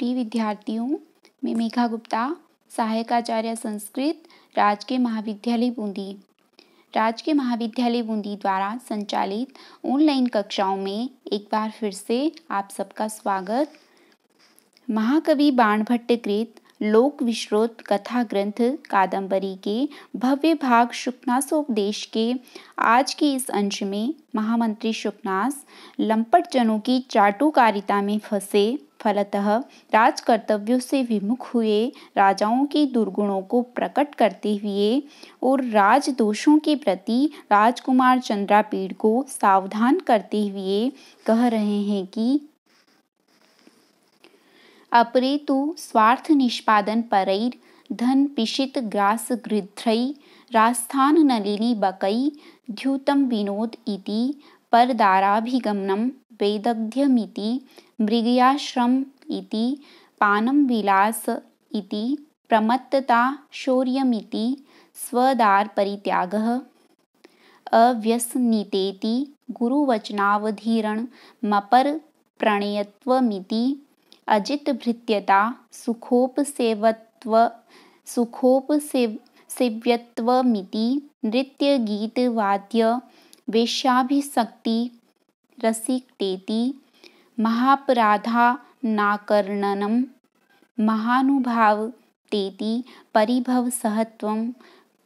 प्रिय विद्यार्थियों मैं मेघा गुप्ता आचार्य संस्कृत राजकीय महाविद्यालय बूंदी राजकीय महाविद्यालय बूंदी द्वारा संचालित ऑनलाइन कक्षाओं में एक बार फिर से आप सबका स्वागत महाकवि बाणभट्ट कृत लोक विश्रोत कथा ग्रंथ कादंबरी के भव्य भाग शुकनासोपदेश के आज के इस अंश में महामंत्री शुकनास लंपट जनों की चाटुकारिता में फंसे फलतः राजकर्तव्यों से विमुख हुए राजाओं के दुर्गुणों को प्रकट करते हुए और राज दोषों के प्रति राजकुमार चंद्रापीड़ को सावधान करते हुए कह रहे हैं कि अपरे तो स्वार्थ निष्पादन परैर धन पिशित ग्रास गृध्रई राजस्थान नलिनी बकई द्युतम विनोद इति परदाराभिगमनम वेदग्ध्यमिति मृगयाश्रम इति पानं विलास इति प्रमत्तता शौर्यमिति स्वदारपरित्यागः अव्यसनितेति गुरुवचनावधिरणमपर प्रणयत्वमिति अजितभृत्यता सुखोपसेवत्व सुखोपसेव सेव्यत्वमिति नृत्यगीतवाद्य वेश्याभिसक्ति रसिकतेति महापराधानाकर्णनं महानुभावतेति परिभवसहत्वं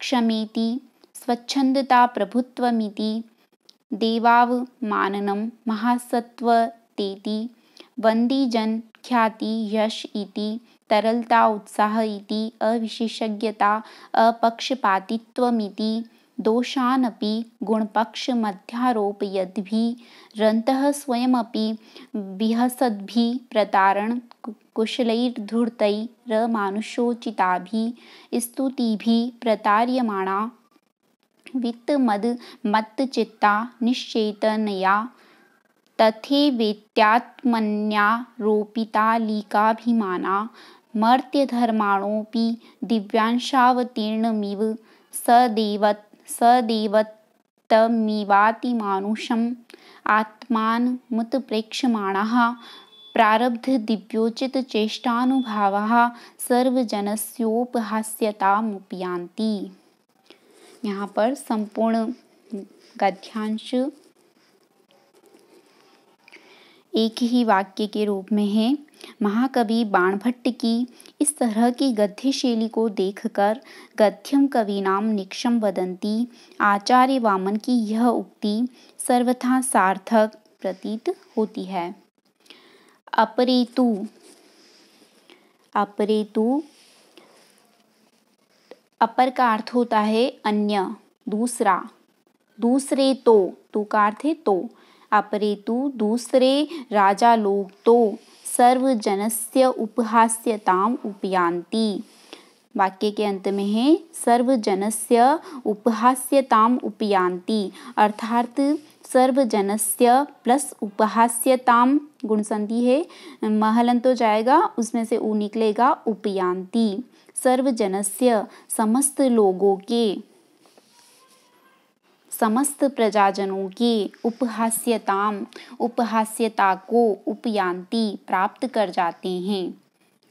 क्षमेति स्वच्छन्दताप्रभुत्वमिति देवावमाननं महासत्त्वतेति ख्याति यश इति तरलता उत्साह इति अविशेषज्ञता अपक्षपातित्वमिति दोषानपि गुणपक्षमध्यारोप यद्भि रन्तः स्वयमपि विहसद्भि प्रतारण कुशलैर्धूर्तैरमानुषोचिताभिः स्तुतिभिः प्रतार्यमाणा वित्तमद् मत्तचित्ता निश्चेतनया तथेवेत्यात्मन्यारोपितालिकाभिमाना मर्त्यधर्माणोऽपि दिव्यांशावतीर्णमिव स देवत् सदैवत्तमिवाति मानुषम् आत्मानमुत्प्रेक्ष्यमाणाः प्रारब्धदिव्योचितचेष्टानुभावाः सर्वजनस्योपहास्यतामुपयान्ति यहाँ पर संपूर्ण गद्यांश एक ही वाक्य के रूप में है महाकवि बाणभट्ट की इस तरह की गद्य शैली को देखकर गद्यम नाम निक्षम वदंती आचार्य वामन की यह उक्ति सर्वथा सार्थक प्रतीत होती है अपरेतु अपरेतु अपर का अर्थ होता है अन्य दूसरा दूसरे तो तू का अर्थ है तो अपरेतु दूसरे राजा लोग तो सर्वजनस्य उपहास्यताम उपयान्ति वाक्य के अंत में है सर्वजनस्य उपहास्यताम उपयान्ति अर्थात सर्वजनस्य प्लस उपहास्यताम गुणसंधि है महलन तो जाएगा उसमें से ऊ निकलेगा उपयांति सर्वजनस्य समस्त लोगों के समस्त प्रजाजनों की उपहास्यताम उपहास्यता को उपयांति प्राप्त कर जाते हैं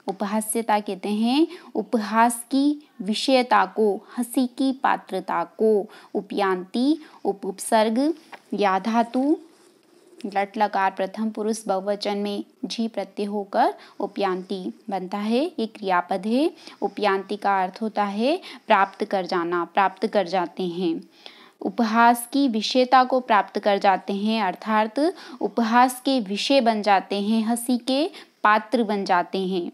उपहास्यता कहते हैं उपहास की विषयता को हंसी की पात्रता को उपयांति उपसर्ग या धातु लट लकार प्रथम पुरुष बहुवचन में झी प्रत्यय होकर उपयांति बनता है ये क्रियापद है उपयांति का अर्थ होता है प्राप्त कर जाना प्राप्त कर जाते हैं उपहास की विषयता को प्राप्त कर जाते हैं अर्थात उपहास के विषय बन जाते हैं हंसी के पात्र बन जाते हैं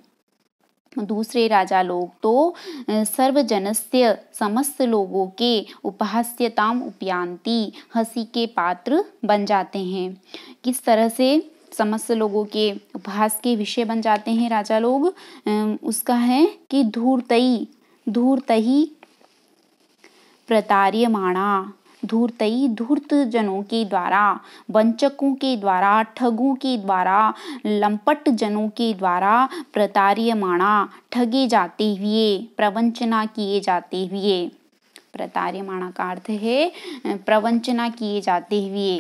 दूसरे राजा लोग तो सर्वजनस्य समस्त लोगों के उपहास्यताम उपयांति हंसी के पात्र बन जाते हैं किस तरह से समस्त लोगों के उपहास के विषय बन जाते हैं राजा लोग उसका है कि धूर्तई धूर्तई प्रतार्यमाणा धूर्तई धूर्त जनों के द्वारा वंचकों के द्वारा ठगों के द्वारा लंपट जनों के द्वारा प्रतार्यमाणा ठगे जाते हुए प्रवंचना किए जाते हुए प्रतार्यमाणा का अर्थ है प्रवंचना किए जाते हुए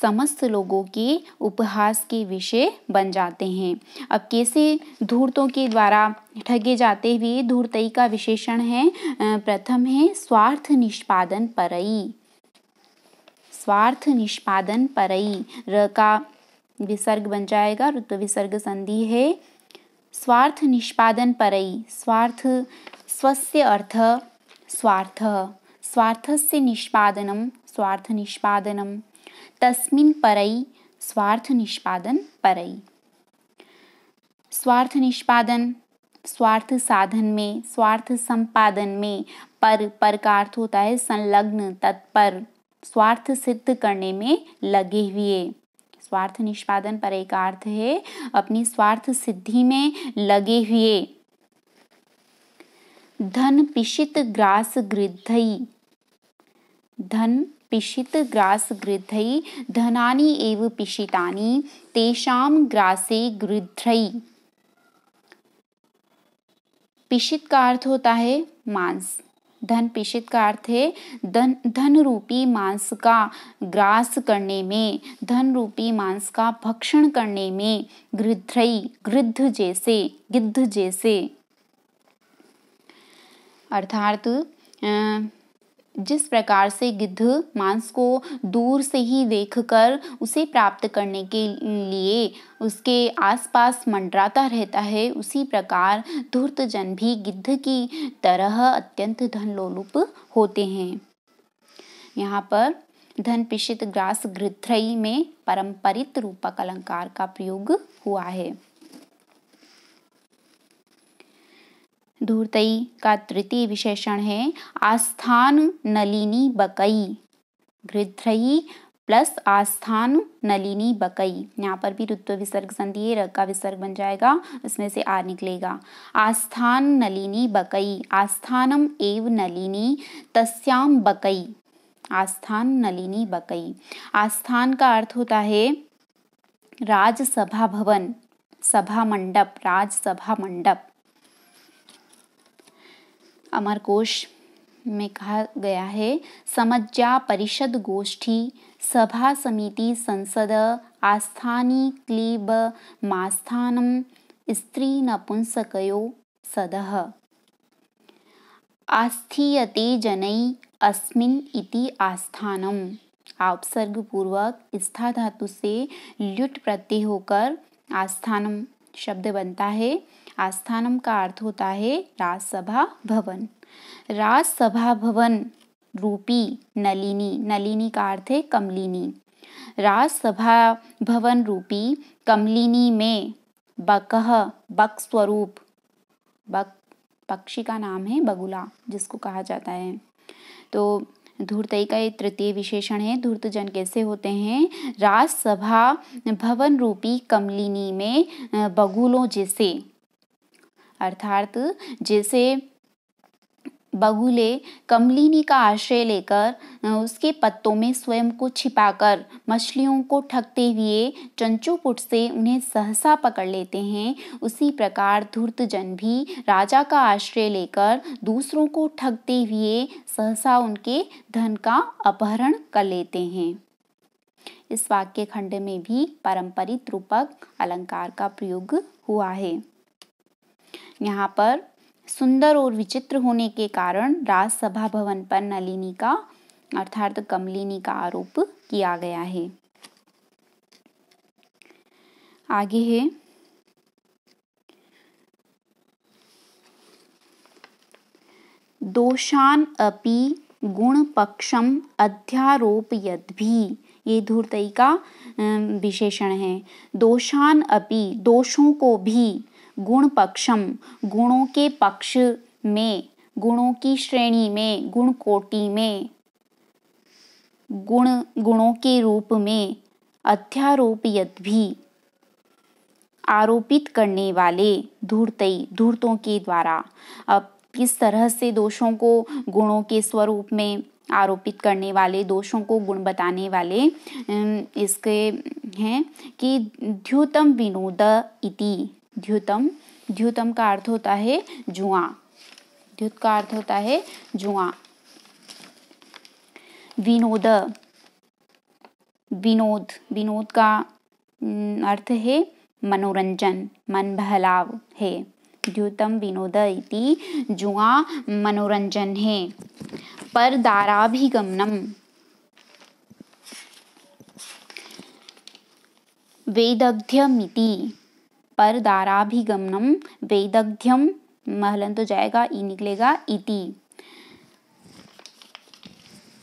समस्त लोगों के उपहास के विषय बन जाते हैं अब कैसे धूर्तों के द्वारा ठगे जाते हुए धूर्तई का विशेषण है प्रथम है स्वार्थ निष्पादन परई स्वार्थ निष्पादन परई र का विसर्ग बन जाएगा ऋतु विसर्ग संधि है स्वार्थ निष्पादन परई स्वार्थ स्वस्य अर्थ स्वार्थ स्वार्थस्य स्वार्थ निष्पादनम तस्मिन परई स्वार्थ निष्पादन परई स्वार्थ निष्पादन स्वार्थ साधन में स्वार्थ संपादन में पर पर का अर्थ होता है संलग्न तत्पर स्वार्थ सिद्ध करने में लगे हुए स्वार्थ निष्पादन पर एक अर्थ है अपनी स्वार्थ सिद्धि में लगे हुए धन पिशित ग्रास गृद्धई धन पिशित ग्रास गृध्रई धनानि एव पिशितानि तेषाम ग्रासे गृध्रई पिशित का अर्थ होता है मांस धन पिशित का अर्थ है धन धन रूपी मांस का ग्रास करने में धन रूपी मांस का भक्षण करने में गृध्रई गृध जैसे गिद्ध जैसे अर्थात जिस प्रकार से गिद्ध मांस को दूर से ही देखकर उसे प्राप्त करने के लिए उसके आसपास मंडराता रहता है उसी प्रकार धूर्त जन भी गिद्ध की तरह अत्यंत धनलोलुप होते हैं यहाँ पर धन पिशित ग्रास गृध्रई में परंपरित रूपक अलंकार का प्रयोग हुआ है धूर्तई का तृतीय विशेषण है आस्थान नलिनी बकई गृध्रई प्लस आस्थान नलिनी बकई यहाँ पर भी रुत्व विसर्ग संधि है रग का विसर्ग बन जाएगा इसमें से आ निकलेगा आस्थान नलिनी बकई आस्थानम एव नलिनी तस्याम बकई आस्थान नलिनी बकई आस्थान का अर्थ होता है राजसभा भवन सभा मंडप राजसभा मंडप अमर कोश में कहा गया है समज्जा परिषद गोष्ठी सभा समिति संसद आस्थानी क्लीब मास्थान स्त्री नपुंसको सद आस्थीयते जनै अस्मिन इति आस्थानम उपसर्ग पूर्वक स्था धातु से ल्युट प्रत्यय होकर आस्थानम शब्द बनता है आस्थानम का अर्थ होता है राजसभा भवन राजसभा भवन रूपी नलिनी नलिनी का अर्थ है कमलिनी राजसभा भवन रूपी कमलिनी में बकह बक स्वरूप बक पक्षी का नाम है बगुला जिसको कहा जाता है तो धूर्तई का ये तृतीय विशेषण है धूर्त जन कैसे होते हैं राजसभा भवन रूपी कमलिनी में बगुलों जैसे अर्थात जैसे बगुले कमलिनी का आश्रय लेकर उसके पत्तों में स्वयं को छिपाकर मछलियों को ठगते हुए चंचूपुट से उन्हें सहसा पकड़ लेते हैं उसी प्रकार धूर्त जन भी राजा का आश्रय लेकर दूसरों को ठगते हुए सहसा उनके धन का अपहरण कर लेते हैं इस वाक्य खंड में भी पारंपरिक रूपक अलंकार का प्रयोग हुआ है यहाँ पर सुंदर और विचित्र होने के कारण राजसभा भवन पर नलिनी का अर्थात कमलिनी का आरोप किया गया है आगे है दोषान अपि गुण पक्षम अध्यारोप यद्भी ये धूर्तई का विशेषण है दोषान अपि दोषों को भी गुण पक्षम गुणों के पक्ष में गुणों की श्रेणी में गुण कोटि में गुण गुणों के रूप में अध्यारोप भी आरोपित करने वाले धूर्तई धूर्तों के द्वारा अब किस तरह से दोषों को गुणों के स्वरूप में आरोपित करने वाले दोषों को गुण बताने वाले इसके हैं कि द्युतम विनोद इति द्युतम द्युतम का अर्थ होता है जुआ द्युत का अर्थ होता है जुआ विनोद विनोद विनोद का अर्थ है मनोरंजन मन बहलाव है द्युतम विनोद इति जुआ मनोरंजन है पर दाराभिगमनम वेदग्ध्यमिति परदाराभिगमनम वेदध्यम महलन तो जाएगा ई निकलेगा इति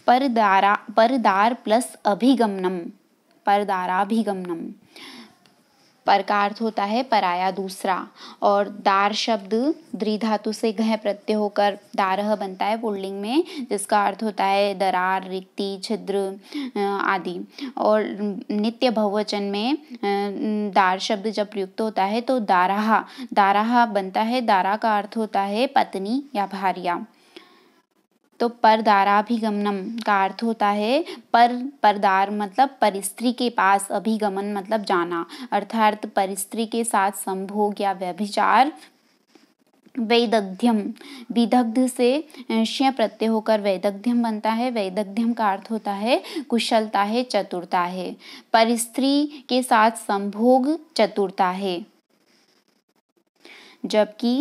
पर दार प्लस अभिगमनम परदाराभिगमनम पर का अर्थ होता है पराया दूसरा और दार शब्द द्री से गह प्रत्यय होकर दारह बनता है पुल्लिंग में जिसका अर्थ होता है दरार रिक्ति छिद्र आदि और नित्य बहुवचन में दार शब्द जब प्रयुक्त होता है तो दाराहा दाराहा बनता है दारा का अर्थ होता है पत्नी या भारिया तो परदाराभिगमनम का अर्थ होता है पर परदार मतलब परिस्त्री के पास अभिगमन मतलब जाना अर्थात परिस्त्री के साथ संभोग या व्यभिचार वैदग्ध्यम विदग्ध से शय प्रत्यय होकर वैदग्ध्यम बनता है वैदग्ध्यम का अर्थ होता है कुशलता है चतुरता है परिस्त्री के साथ संभोग चतुरता है जबकि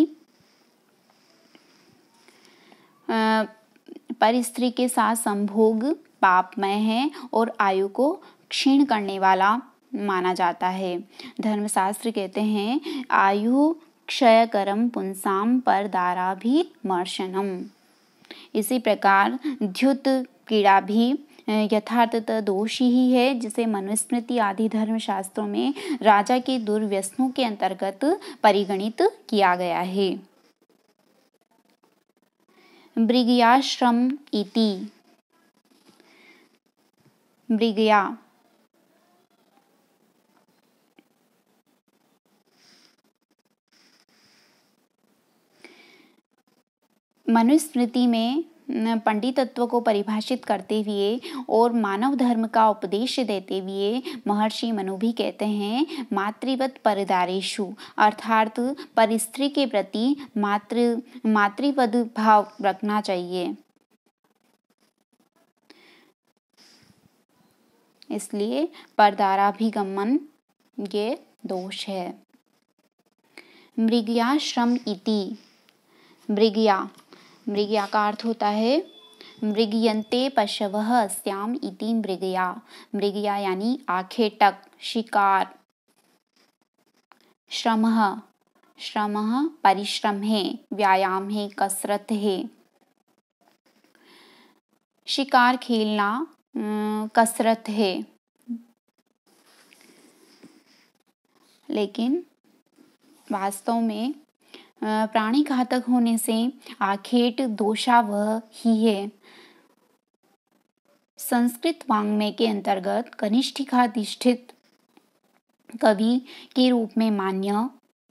पर स्त्री के साथ संभोग पापमय है और आयु को क्षीण करने वाला माना जाता है धर्मशास्त्र कहते हैं आयु क्षय करम पुंसाम पर दारा भी मर्शनम इसी प्रकार द्युत कीड़ा भी यथार्थतः दोषी ही है जिसे मनुस्मृति आदि धर्म शास्त्रों में राजा के दुर्व्यसनों के अंतर्गत परिगणित किया गया है मृगयाश्रम इति मृगया मनुस्मृति में पंडितत्व को परिभाषित करते हुए और मानव धर्म का उपदेश देते हुए महर्षि मनु भी कहते हैं मातृवत परदारेशु अर्थात परिस्त्री के प्रति मातृ मातृवध भाव रखना चाहिए इसलिए परदाराभिगमन ये दोष है मृगयाश्रम इति मृगया मृगया का अर्थ होता है मृगयंते पशव श्याम इति मृगया मृगया यानी आखेटक शिकार श्रम श्रम परिश्रम है व्यायाम है कसरत है शिकार खेलना कसरत है लेकिन वास्तव में प्राणी घातक होने से आखेट दोषा वह ही है संस्कृत वांग्मय के अंतर्गत कनिष्ठिकाधिष्ठित कवि के रूप में मान्य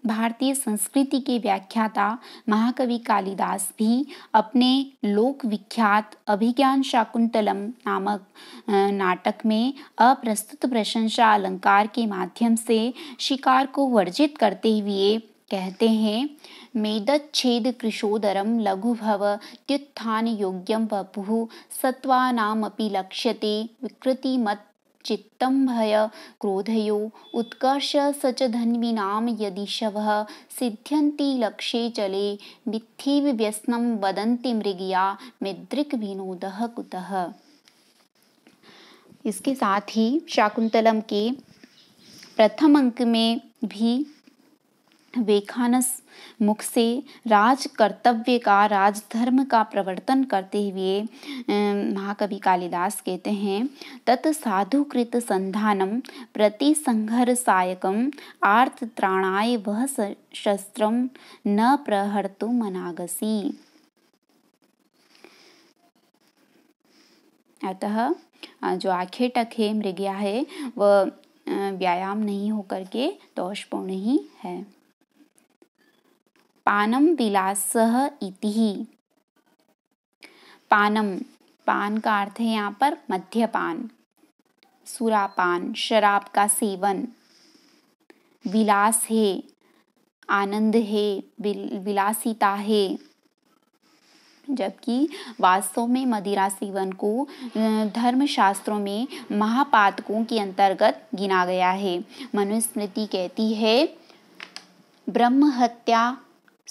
भारतीय संस्कृति के व्याख्याता महाकवि कालिदास भी अपने लोक विख्यात अभिज्ञान शाकुंतलम नामक नाटक में अप्रस्तुत प्रशंसा अलंकार के माध्यम से शिकार को वर्जित करते हुए कहते हैं मेदच्छेद कृशोदरम लघुभव त्युत्थान योग्यम वपुः सत्वानामपि लक्ष्यते मत चित्तम भय क्रोधयो उत्कर्ष सच च यदि शव सिद्ध्यन्ति लक्ष्ये चले मिथ्यैव व्यसनम वदन्ति मृगिया मिद्रिक विनोदः कुतः इसके साथ ही शाकुंतलम के प्रथम अंक में भी वेखानस मुख से राज कर्तव्य का राजधर्म का प्रवर्तन करते हुए महाकवि कालिदास कहते हैं तत् साधुकृत संधानम प्रति संघर्षायकम आर्तत्राणाय वह शस्त्र न प्रहर्तु मनागसी अतः जो आखे टक है मृग्या है वह व्यायाम नहीं होकर के दोषपूर्ण ही है पानम विलास इति पानम पान का अर्थ है यहाँ पर मध्यपान सुरापान शराब का सेवन विलास है आनंद है विलासिता है जबकि वास्तव में मदिरा सेवन को धर्मशास्त्रों में महापातकों के अंतर्गत गिना गया है मनुस्मृति कहती है ब्रह्म हत्या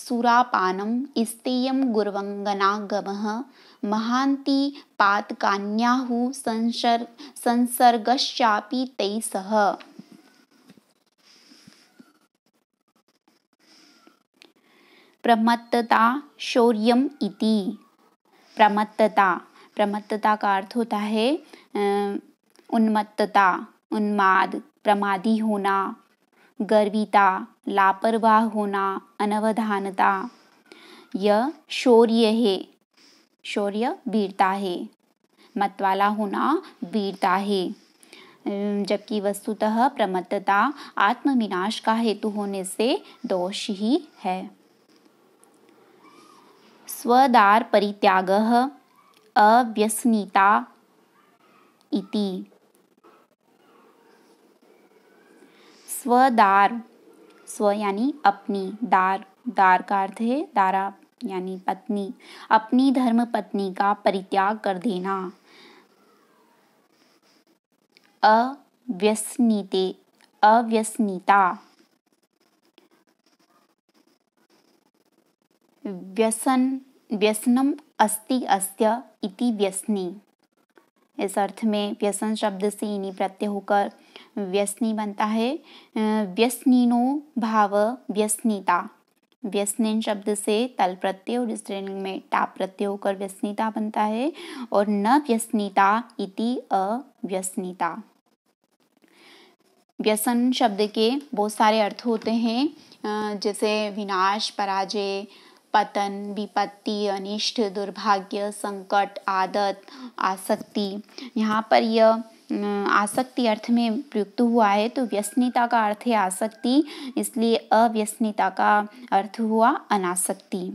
सुरापानं इस्तेयं गुर्वङ्गनागमः महान्ति पातकान्याहु संसर् संसर्गश्चापि तैः सह प्रमत्तता शौर्यम इति प्रमत्तता प्रमत्तता का अर्थ होता है उन्मत्तता उन्माद प्रमादी होना गर्विता लापरवाह होना अनवधानता यह शौर्य है शौर्य वीरता है मतवाला होना वीरता है जबकि वस्तुतः प्रमत्तता आत्मविनाश का हेतु होने से दोष ही है स्वदार परित्याग अव्यसनीता इति स्वदार स्व यानी अपनी दार दार का अर्थ है दारा यानी पत्नी अपनी धर्म पत्नी का परित्याग कर देना अव्यसनीते अव्यसनीता व्यसन व्यसनम अस्ति अस्य इति व्यसनी इस अर्थ में व्यसन शब्द से इन्हीं प्रत्यय होकर व्यसनी बनता है व्यसनीनो भाव व्यसनीता व्यसनीन शब्द से तल प्रत्यय और इस श्रेणी में टाप प्रत्यय होकर व्यसनीता बनता है और न व्यसनीता इति अव्यसनीता व्यसन शब्द के बहुत सारे अर्थ होते हैं जैसे विनाश पराजय पतन विपत्ति अनिष्ट दुर्भाग्य संकट आदत आसक्ति यहाँ पर यह आसक्ति अर्थ में प्रयुक्त हुआ है तो व्यसनीता का अर्थ है आसक्ति इसलिए अव्यसनीता का अर्थ हुआ अनासक्ति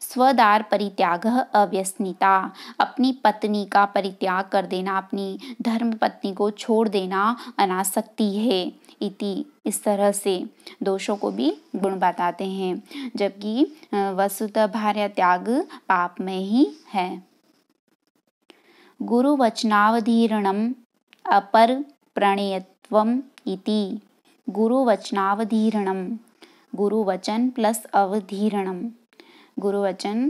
स्वदार परित्याग अव्यसनीता अपनी पत्नी का परित्याग कर देना अपनी धर्म पत्नी को छोड़ देना अनासक्ति है इति इस तरह से दोषों को भी गुण बताते हैं जबकि वसुत भार्य त्याग पाप में ही है वचनावधीरणम अपरप्रणयत्वम् इति गुरुवचनावधीरणम गुरुवचन प्लस अवधीरणम गुरुवचन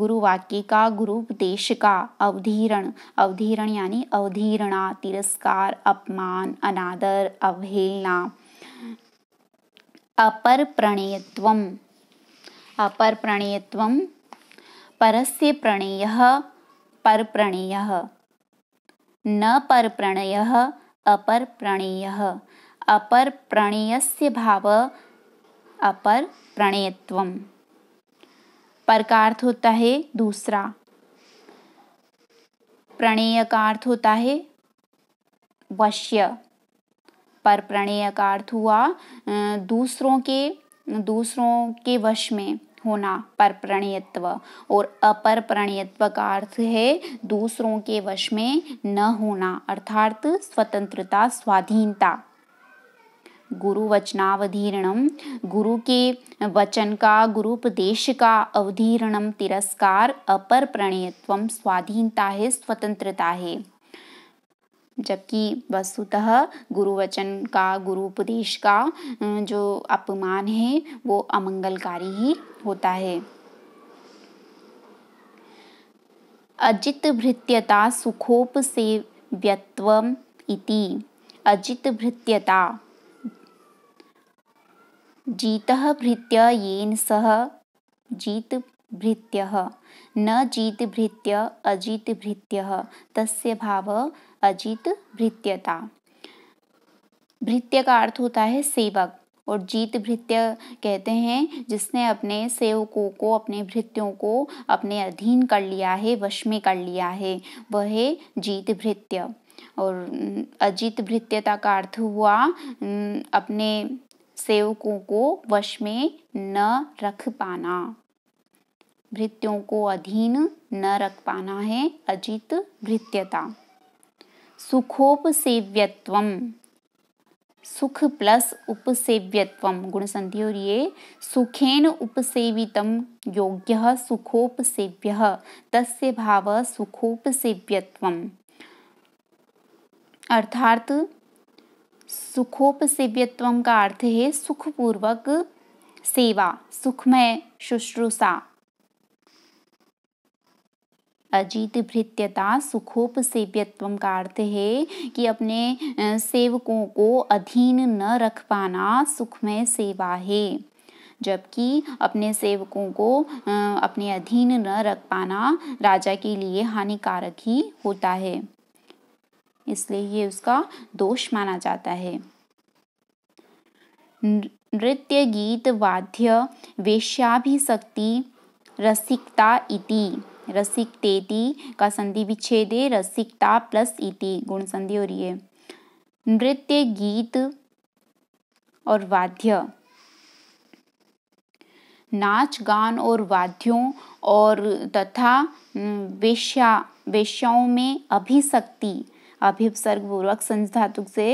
गुरुवाक्य का गुरुपदेश का अवधीरण अवधीरण यानी अवधीरणा तिरस्कार अपमान अनादर अवहेलना अपर प्रणयत्वम अपर प्रणयत्वम परस्य प्रणय पर प्रणय न पर प्रणय अपर अपर अपरप्रणेयः से भाव अपर प्रणेयत्व पर का अर्थ होता है दूसरा प्रणेय का अर्थ होता है वश्य पर प्रणेय का अर्थ हुआ दूसरों के दूसरों के वश में होना पर प्रणयत्व और अपर प्रणयत्व का अर्थ है दूसरों के वश में न होना अर्थात स्वतंत्रता स्वाधीनता गुरु वचनावधीरणम गुरु के वचन का गुरु उपदेश का अवधीरणम तिरस्कार अपर प्रणयत्व स्वाधीनता है स्वतंत्रता है जबकि वस्तुतः गुरुवचन का गुरु उपदेश का जो अपमान है वो अमंगलकारी ही होता है अजित भृत्यता सुखोप से व्यत्वम इति अजित भृत्यता जीत भृत्य येन सह जीत भृत्य न जीत भृत्य अजित भृत्य तस्य भाव अजित भृत्यता भृत्य का अर्थ होता है सेवक और जीत भृत्य कहते हैं जिसने अपने सेवकों को अपने भृत्यों को अपने अधीन कर लिया है वश में कर लिया है वह है जीत भृत्य और अजीत भृत्यता का अर्थ हुआ अपने सेवकों को वश में न रख पाना भृत्यों को अधीन न रख पाना है अजित भृत्यता सुखोपसेव्यत्वम सुख प्लस उपसेव्यत्वम गुण संधि और ये सुखेन उपसेवितम योग्य सुखोपसेव्य तस्य भाव सुखोपसेव्यत्वम अर्थात सुखोपसेव्यत्वम का अर्थ है सुखपूर्वक सेवा सुखमय शुश्रूषा अजीत भृत्यता सुखोपसेव्यत्व का अर्थ है कि अपने सेवकों को अधीन न रख पाना सुखमय सेवा है जबकि अपने सेवकों को अपने अधीन न रख पाना राजा के लिए हानिकारक ही होता है इसलिए ये उसका दोष माना जाता है नृत्य गीत वाद्य वेश्याभिशक्ति रसिकता इति रसिकतेति का संधि विच्छेद है रसिकता प्लस इति गुण संधि हो रही है नृत्य गीत और वाद्य नाच गान और वाद्यों और तथा वेश्या वेश्याओं में अभिशक्ति अभिपसर्ग पूर्वक संधातुक से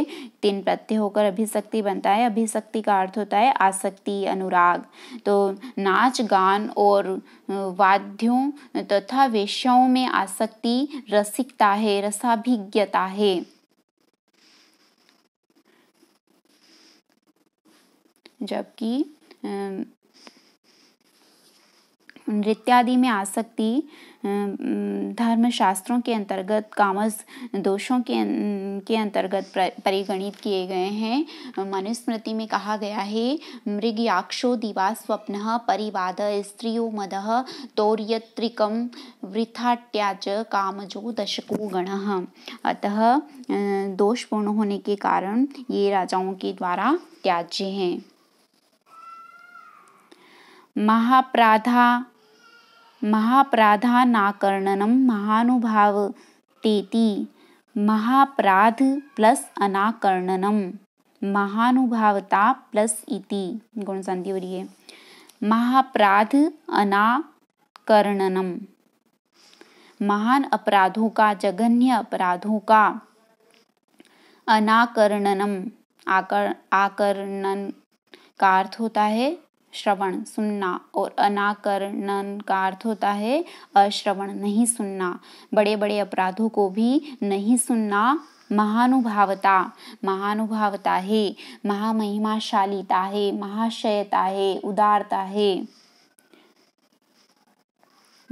तीन प्रत्यय होकर अभिशक्ति बनता है अभिशक्ति का अर्थ होता है आसक्ति अनुराग तो नाच गान और वाद्यों तथा वेश्याओं में आसक्ति रसिकता है रसाभिज्ञता है जबकि नृत्यादि में आसक्ति धर्मशास्त्रों के अंतर्गत कामस दोषों के के अंतर्गत परिगणित किए गए हैं मनुस्मृति में कहा गया है मृगयाक्षो दिवा स्वप्न परिवाद स्त्रियो मद तौर्यत्रिकम वृथाट्याच कामजो दशको गण अतः दोषपूर्ण होने के कारण ये राजाओं के द्वारा त्याज्य हैं महाप्राधा महानुभाव तेति महाप्राध प्लस अनाकर्णनम महानुभावता प्लस इति गुण संधि हो रही है महाप्राध अनाकर्णनम महान अपराधों का जघन्य अपराधों का अनाकर्णनम आकर आकर्णन का अर्थ होता है श्रवण सुनना और अनाकरणन का अर्थ होता है अश्रवण नहीं सुनना बड़े बड़े अपराधों को भी नहीं सुनना महानुभावता महानुभावता है महामहिमाशालीता है महाशयता है उदारता है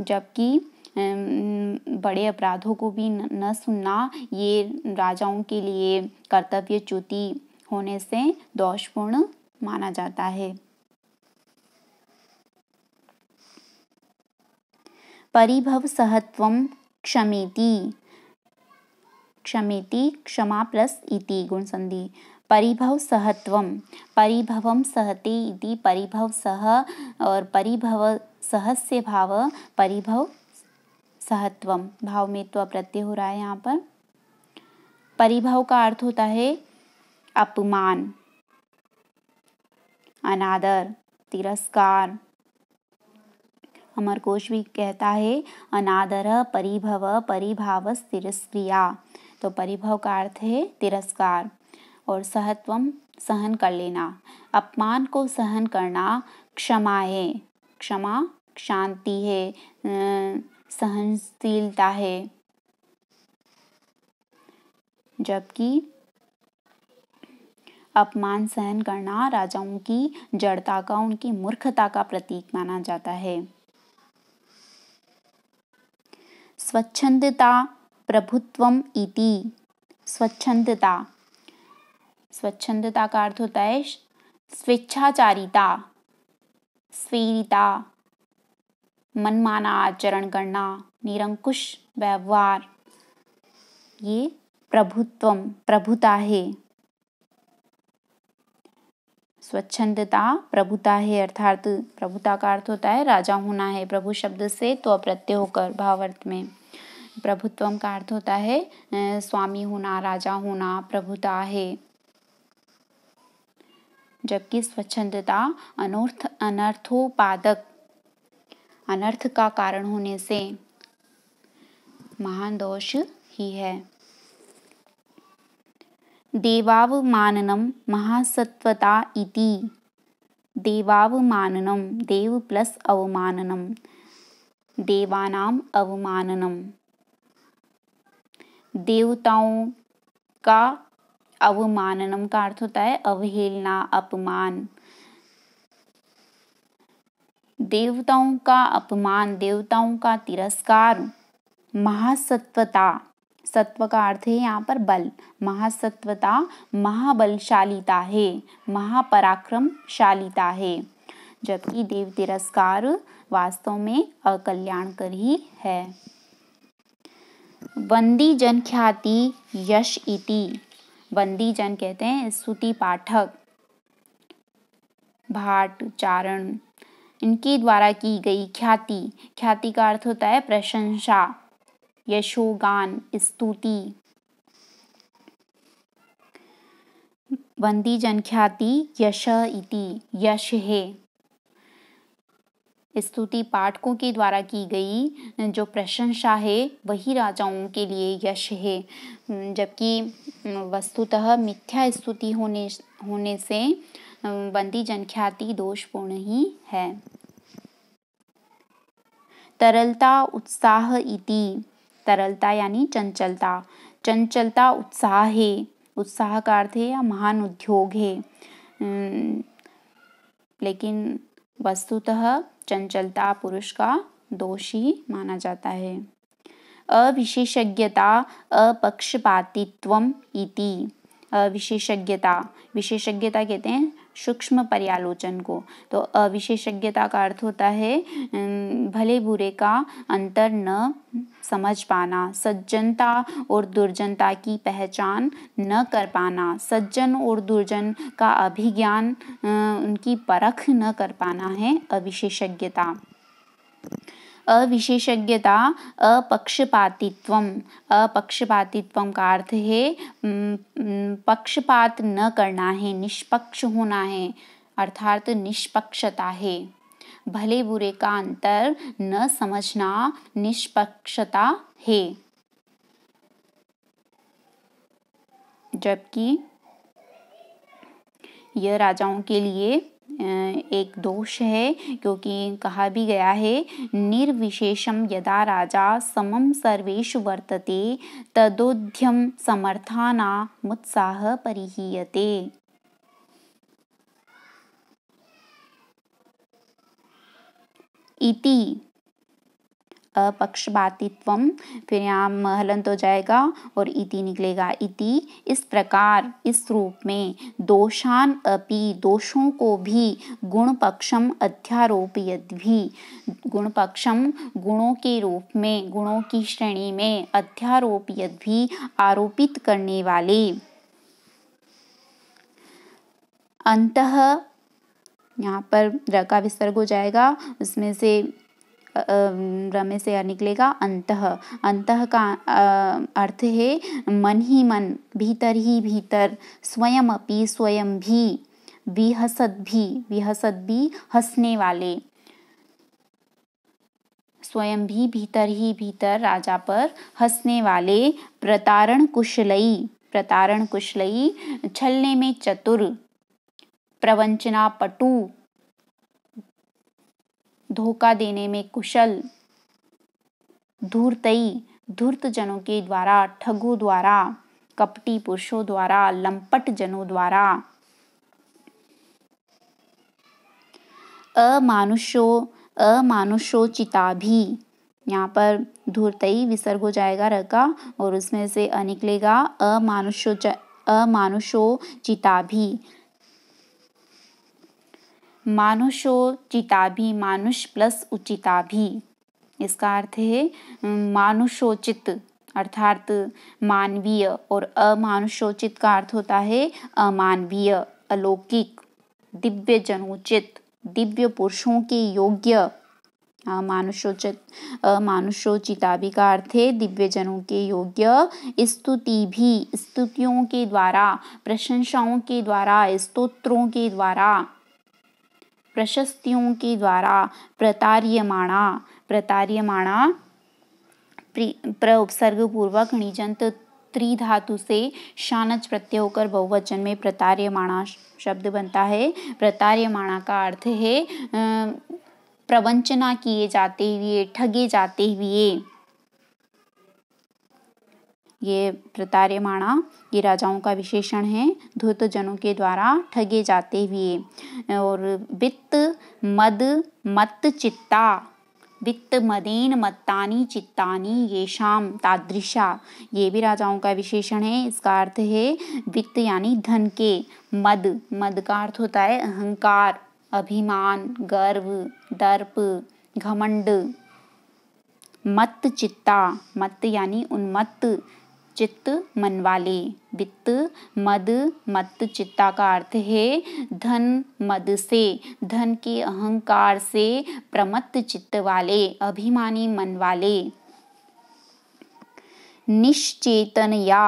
जबकि बड़े अपराधों को भी न सुनना ये राजाओं के लिए कर्तव्य च्युति होने से दोषपूर्ण माना जाता है परिभव सहत्व क्षमेति क्षमेति क्षमा प्लस इति संधि परिभव सहत्व परिभव सहते इति परिभव सह और परिभव सहस्य भाव परिभव सहत्व भाव में तो प्रत्यय हो रहा है यहाँ पर परिभव का अर्थ होता है अपमान अनादर तिरस्कार अमर कोश भी कहता है अनादर परिभव परिभाव तिरस्क्रिया तो परिभव का अर्थ है तिरस्कार और सहत्वम सहन कर लेना अपमान को सहन करना क्षमा है क्षमा शांति है सहनशीलता है जबकि अपमान सहन करना राजाओं की जड़ता का उनकी मूर्खता का प्रतीक माना जाता है स्वच्छंदता प्रभुत्व इति स्वच्छंदता स्वच्छंदता का अर्थ होता है स्वेच्छाचारिता स्वीरिता मनमाना आचरण करना निरंकुश व्यवहार ये प्रभुत्व प्रभुता है स्वच्छंदता प्रभुता है अर्थात प्रभुता का अर्थ होता है राजा होना है प्रभु शब्द से तो अप्रत्यय होकर भावार्थ में प्रभुत्व का अर्थ होता है स्वामी होना राजा होना प्रभुता है जबकि स्वच्छंदता अनर्थ अनर्थोपादक अनर्थ का कारण होने से महान दोष ही है देवावमाननम महासत्वता इति देवावमाननम देव प्लस अवमाननम देवानाम अवमाननम देवताओं का अवमाननम का अर्थ होता है अवहेलना अपमान देवताओं का अपमान देवताओं का तिरस्कार महासत्वता सत्व का अर्थ है यहाँ पर बल महासत्वता महाबलशालीता है महापराक्रमशालीता है जबकि देव तिरस्कार वास्तव में अकल्याणकारी है बंदी जन ख्याति यश इति बंदी जन कहते हैं स्तुति पाठक भाट चारण इनके द्वारा की गई ख्याति ख्याति का अर्थ होता है प्रशंसा यशोगान स्तुति बंदी जन ख्याति यश इति यश है स्तुति पाठकों के द्वारा की गई जो प्रशंसा है वही राजाओं के लिए यश है जबकि वस्तुतः मिथ्या स्तुति होने होने से बंदी जनख्याति दोषपूर्ण ही है तरलता उत्साह इति तरलता यानी चंचलता चंचलता उत्साह है उत्साह का अर्थ है या महान उद्योग है लेकिन वस्तुतः चंचलता पुरुष का दोषी माना जाता है अविशेषज्ञता अपक्षपातित्व इति अविशेषज्ञता विशेषज्ञता कहते हैं सूक्ष्म पर्यालोचन को तो अविशेषज्ञता का अर्थ होता है भले बुरे का अंतर न समझ पाना सज्जनता और दुर्जनता की पहचान न कर पाना सज्जन और दुर्जन का अभिज्ञान उनकी परख न कर पाना है अविशेषज्ञता अविशेषज्ञता अपक्षपातित्व अपक्षपातित्व का अर्थ है पक्षपात न करना है निष्पक्ष होना है अर्थात निष्पक्षता है भले बुरे का अंतर न समझना निष्पक्षता है जबकि यह राजाओं के लिए एक दोष है क्योंकि कहा भी गया है निर्विशेषम यदा राजा समम सर्वेश वर्तते तदोध्यम समर्थाना मुत्साह परिहीयते इति अपक्षपातित्व फिर यहाँ महलंत हो जाएगा और इति निकलेगा इति इस प्रकार इस रूप में दोषान अपि दोषों को भी गुण पक्षम अध्यारोप भी गुण पक्षम गुणों के रूप में गुणों की श्रेणी में अध्यारोप भी आरोपित करने वाले अंत यहाँ पर रका का विसर्ग हो जाएगा उसमें से रमे से निकलेगा अंत अंत का अर्थ है मन ही मन भीतर ही भीतर स्वयं अपि स्वयं भी विहसत भी विहसत भी, भी हंसने वाले स्वयं भी भीतर ही भीतर राजा पर हंसने वाले प्रतारण कुशलई प्रतारण कुशलई छलने में चतुर प्रवंचना पटु धोखा देने में कुशल धूर्तई धूर्त जनों के द्वारा ठगों द्वारा कपटी पुरुषों द्वारा लंपट जनों द्वारा अमानुषो अमानुषोचिता भी यहाँ पर धूर्तई विसर्ग हो जाएगा र का और उसमें से अ निकलेगा अमानुषो अमानुषोचिता भी भी मानुष प्लस उचिताभि इसका अर्थ है मानुषोचित अर्थात मानवीय और अमानुषोचित का अर्थ होता है अमानवीय अलौकिक दिव्य जनोचित दिव्य पुरुषों के योग्य अमानुषोचित अमानुषोचिताभि का अर्थ है दिव्य जनों के योग्य स्तुति भी स्तुतियों के द्वारा प्रशंसाओं के द्वारा स्तोत्रों के द्वारा प्रशस्तियों के द्वारा प्रतार्यमाणा प्रतार्यमाणा प्र उपसर्ग पूर्वक निजंत त्रिधातु से शानच प्रत्यय होकर बहुवचन में प्रतार्यमाणा शब्द बनता है प्रतार्यमाणा का अर्थ है प्रवंचना किए जाते हुए ठगे जाते हुए ये प्रतार्यमाणा ये राजाओं का विशेषण है धूत जनों के द्वारा ठगे जाते हुए और वित्त मद मत चित्ता वित्त मदेन मत्तानी चित्तानी ये शाम तादृशा ये भी राजाओं का विशेषण है इसका अर्थ है वित्त यानी धन के मद मद का अर्थ होता है अहंकार अभिमान गर्व दर्प घमंड मत चित्ता मत यानी उन्मत्त चित्त मन वाले वित्त मद मत चित्ता का अर्थ है धन मद से धन के अहंकार से प्रमत्त चित्त वाले अभिमानी मन वाले निश्चेतन या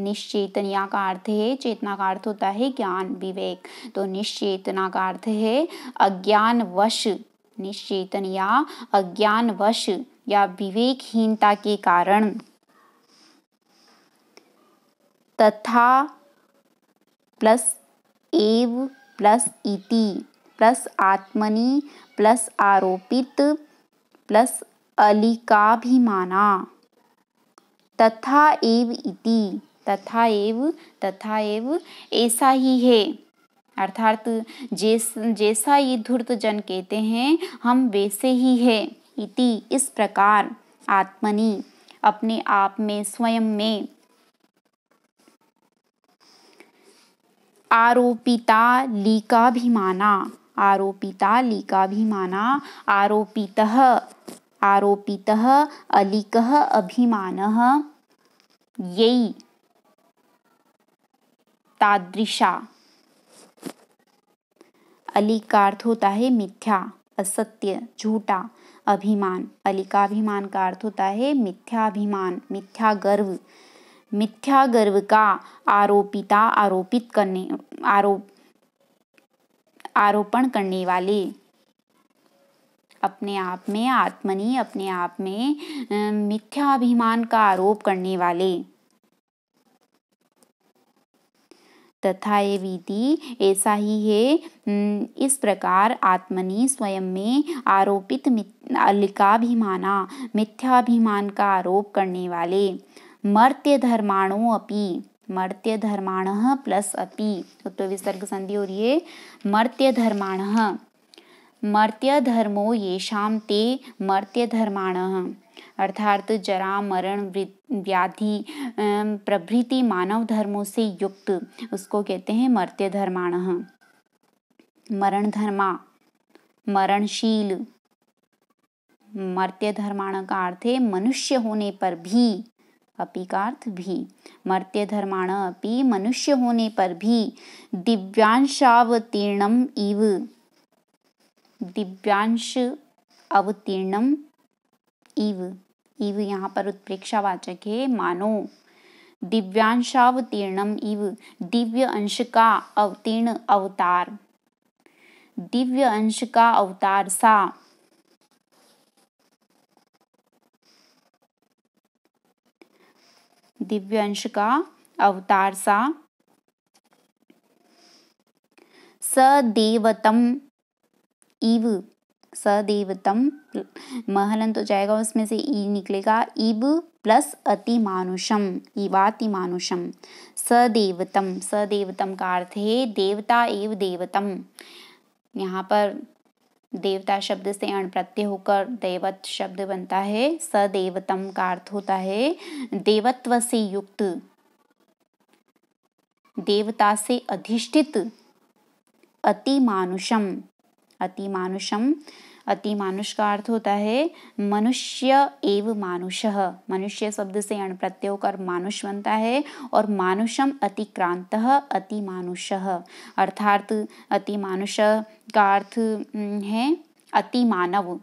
निश्चेतनिया का अर्थ है चेतना का अर्थ होता है ज्ञान विवेक तो निश्चेतना का अर्थ है अज्ञान वश निश्चेतन या अज्ञान वश या विवेकहीनता के कारण तथा प्लस एव प्लस इति प्लस आत्मनि प्लस आरोपित प्लस अलिकाभिमाना तथा एव इति तथा एव तथा एव ऐसा ही है अर्थात जैस जैसा ये धूर्त जन कहते हैं हम वैसे ही है इति इस प्रकार आत्मनि अपने आप में स्वयं में आरोपिता लीकाभिमाना आरोपिता लीकाभिमाना आरोपितः आरोपितः अलिकः अभिमानः यै तादृशा अली का अर्थ होता है मिथ्या असत्य झूठा अभिमान अली का अभिमान का अर्थ होता है मिथ्या अभिमान मिथ्या गर्व मिथ्या गर्व का आरोपिता आरोपित करने आरोप आरोपण करने वाले अपने आप में आत्मनी अपने आप में मिथ्या अभिमान का आरोप करने वाले तथा ये विधि ऐसा ही है इस प्रकार आत्मनि स्वयं में आरोपित लिकाभिमाना मिथ्याभिमान का आरोप करने वाले अपी मर्त्य धर्माण प्लस अपी तो, तो विसर्ग संधि हो रही है मर्त्य धर्मो ये शाम ते धर्माण अर्थात जरा मरण व्याधि अं, प्रभृति मानव धर्मों से युक्त उसको कहते हैं मर्त्य धर्माण मरण धर्मा मरणशील मर्त्य धर्माण का अर्थ है मनुष्य होने पर भी अपि का अर्थ भी मर्त्य धर्माण अपि मनुष्य होने पर भी दिव्यांशावतीर्णम इव दिव्यांश अवतीर्णम इव इव यहाँ पर उत्प्रेक्षावाचक है मानो दिव्यांशावतीर्णम इव दिव्य अंश का अवतीर्ण अवतार दिव्य अंश का अवतार सा दिव्यांश का अवतार सा सदेवतम इव सदेवतम महलन तो जाएगा उसमें से ई निकलेगा इब प्लस अति मानुषम इवाति मानुषम सदेवतम सदेवतम का अर्थ है देवता एव देवतम यहाँ पर देवता शब्द से अण प्रत्यय होकर देवत शब्द बनता है सदेवतम का अर्थ होता है देवत्व से युक्त देवता से अधिष्ठित अति मानुषम अति मानुषम अति मानुष का अर्थ होता है मनुष्य एव मानुष मनुष्य शब्द से अण प्रत्यय कर मानुष बनता है और मानुषम अतिक्रांत अति मानुष अर्थात अति मानुष का अर्थ है अति मानव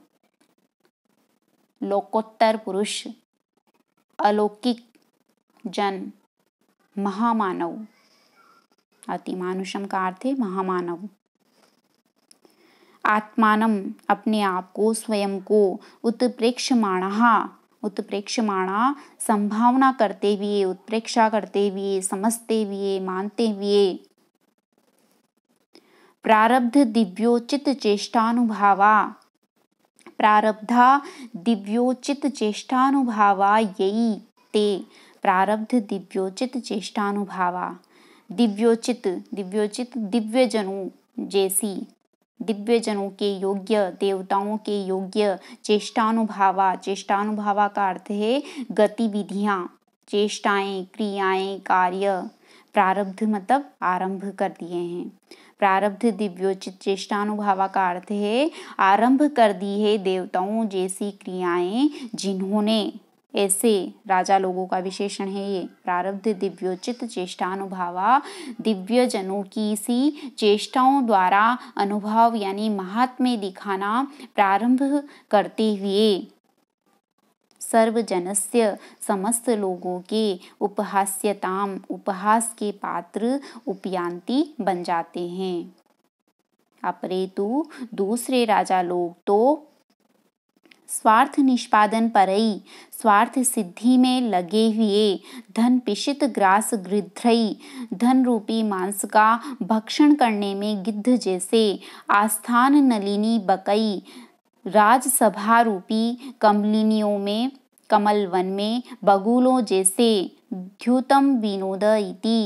लोकोत्तर पुरुष अलौकिक जन महामानव अति मानुषम का अर्थ है महामानव आत्मान अपने आप को स्वयं को उत्प्रेक्ष माणा संभावना करते हुए उत्प्रेक्षा करते हुए समझते हुए मानते हुए प्रारब्ध दिव्योचित चेष्टानुभावा प्रारब्धा दिव्योचित चेष्टानुभावा यही ते प्रारब्ध दिव्योचित चेष्टानुभावा दिव्योचित दिव्योचित दिव्यजनु जैसी दिव्य जनों के योग्य देवताओं के योग्य चेष्टानुभावा चेष्टानुभावा का अर्थ है गतिविधियां चेष्टाएं क्रियाएं कार्य प्रारब्ध मतलब आरंभ कर दिए हैं प्रारब्ध दिव्योचित चेष्टानुभावा का अर्थ है आरंभ कर दी है देवताओं जैसी क्रियाएं जिन्होंने ऐसे राजा लोगों का विशेषण है ये प्रारब्ध दिव्योचित चेष्टानुभावा जनों की सी चेष्टाओं द्वारा अनुभव यानी महात्म्य दिखाना प्रारंभ करते हुए सर्वजनस्य समस्त लोगों के उपहास्यताम उपहास के पात्र उपयांती बन जाते हैं अपरेतु तो दूसरे राजा लोग तो स्वार्थ निष्पादन परई स्वार्थ सिद्धि में लगे हुए धन पिशित ग्रास गृध्रई धन रूपी मांस का भक्षण करने में गिद्ध जैसे आस्थान नलिनी बकई राजसभा रूपी कमलिनियों में कमल वन में बगुलों जैसे द्युतं विनोद इति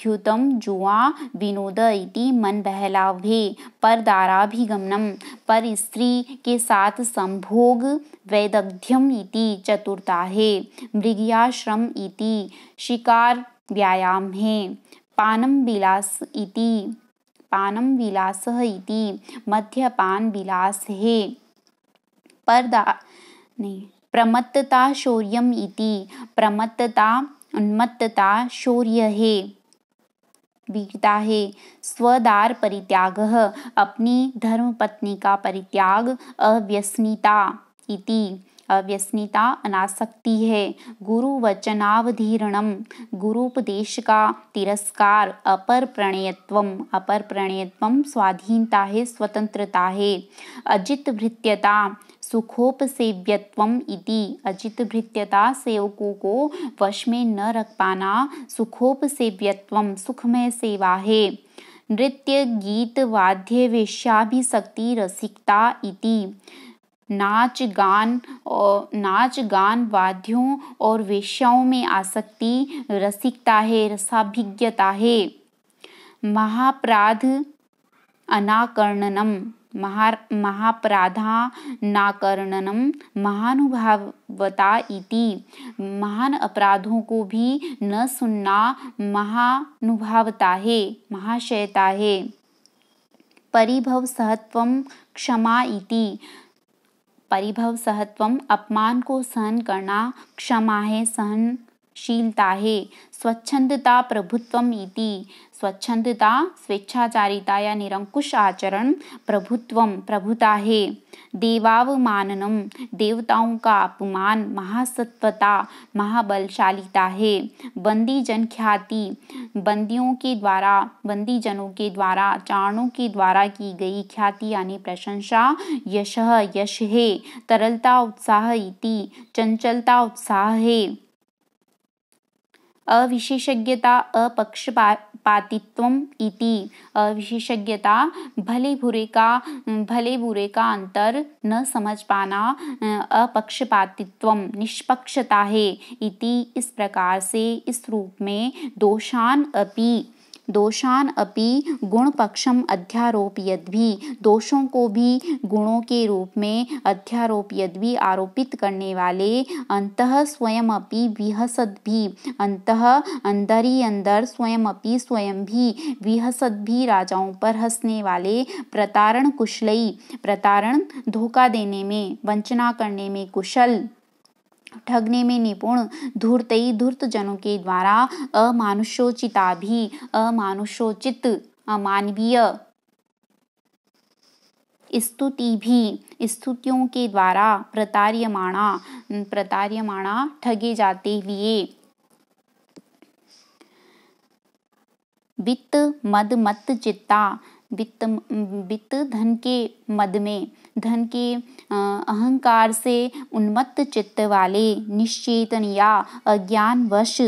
द्युतं जुआ विनोद इति मन बहलाव भे पर दाराभिगमनम पर स्त्री के साथ संभोग वैदग्ध्यम इति है मृगयाश्रम इति शिकार व्यायाम है पानम विलास इति पानम विलास इति मध्यपान विलास है पर दा नहीं प्रमत्तता शौर्यम इति प्रमत्तता उन्मत्तता शौर्य है वीरता है स्वदार परित्याग अपनी धर्म पत्नी का परित्याग अव्यसनीता इति अव्यसनीता अनासक्ति है गुरु वचनावधीरणम गुरुपदेश का तिरस्कार अपर प्रणयत्व अपर प्रणयत्व स्वाधीनता है स्वतंत्रता है अजित भृत्यता सुखोपसेव्यत्वम इति भृत्यता सेवकों को वश में न रख पाना सुखोपसेव्यत्वम सुखमय सेवा है नृत्य गीत वाद्य वेश्याभिशक्ति रसिकता इति नाच गान और नाच गान वाद्यों और वेश्याओं में आसक्ति रसिकता है रसाभिज्ञता है महाप्राध अनाकर्णनम महार् महापराधानाकरणं महानुभावता इति महान अपराधों को भी न सुनना महानुभावता है महाशयता है परिभव सहत्व क्षमा इति परिभव सहत्व अपमान को सहन करना क्षमा है सहनशीलता है स्वच्छंदता प्रभुत्व इति स्वच्छंदता स्वेच्छाचारिता या निरंकुश आचरण प्रभुत्व प्रभुता है देवावमाननम देवताओं का अपमान महासत्वता महाबलशालिता है बंदी जन ख्याति बंदियों के द्वारा बंदी जनों के द्वारा चारणों के द्वारा की गई ख्याति यानी प्रशंसा यश यश है तरलता उत्साह इति चंचलता उत्साह है अविशेषज्ञता अपक्षपा पातित्व इति विशेषज्ञता भले बुरे का भले बुरे का अंतर न समझ पाना अपक्षपातित्व निष्पक्षता है इति इस प्रकार से इस रूप में दोषान अपि दोषान अपि गुणपक्षम अध्यारोप भी दोषों को भी गुणों के रूप में अध्यारोप भी आरोपित करने वाले अंत स्वयं अपि विहसद भी अंत अंदर ही अंदर स्वयं अपि स्वयं भी विहसद भी राजाओं पर हंसने वाले प्रतारण कुशलई प्रतारण धोखा देने में वंचना करने में कुशल ठगने में निपुण धूर्त जनों के द्वारा अमानुषोचिता भी अमानुषोचित अमानवीय स्तुति भी स्तुतियों के द्वारा प्रतार्यमाणा प्रतार्यमाणा ठगे जाते हुए वित्त मद मत चित्ता वित्त वित्त धन के मद में धन के अहंकार से उन्मत्त चित्त वाले निश्चेतन या अज्ञानवश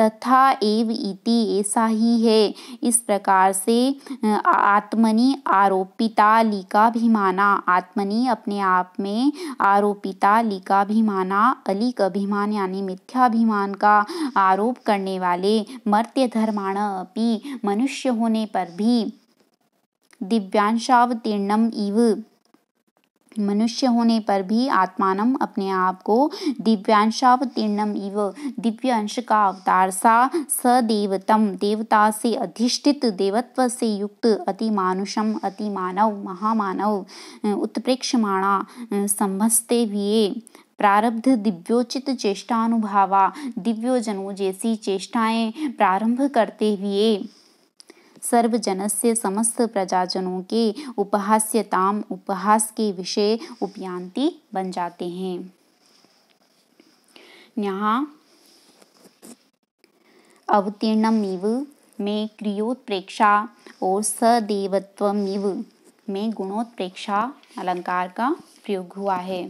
तथा एव इति ऐसा ही है इस प्रकार से आत्मनि आरोपिता लिकाभिमाना आत्मनि अपने आप में आरोपिता लिकाभिमाना अलिक अभिमान यानी मिथ्याभिमान का आरोप करने वाले मर्त्य धर्माण अपि मनुष्य होने पर भी दिव्यांशावतीर्णम इव मनुष्य होने पर भी आत्मान अपने आप को दिव्यांशावतीर्णम इव दिव्यांश का अवतार सा सदेवतम देवता से अधिष्ठित देवत्व से युक्त अति मानुषम अति मानव महामानव उत्प्रेक्षमाणा संभस्ते भी प्रारब्ध दिव्योचित चेष्टानुभावा दिव्योजनों जैसी चेष्टाएं प्रारंभ करते हुए सर्वजन से समस्त प्रजाजनों के उपहास्यताम उपहास के विषय उपयांति बन जाते हैं यहाँ अवतीर्णमिव में क्रियोत्प्रेक्षा और इव में गुणोत्प्रेक्षा अलंकार का प्रयोग हुआ है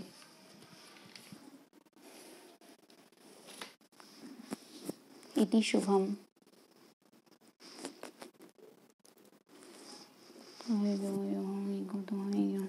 इति शुभम 同様に5同様。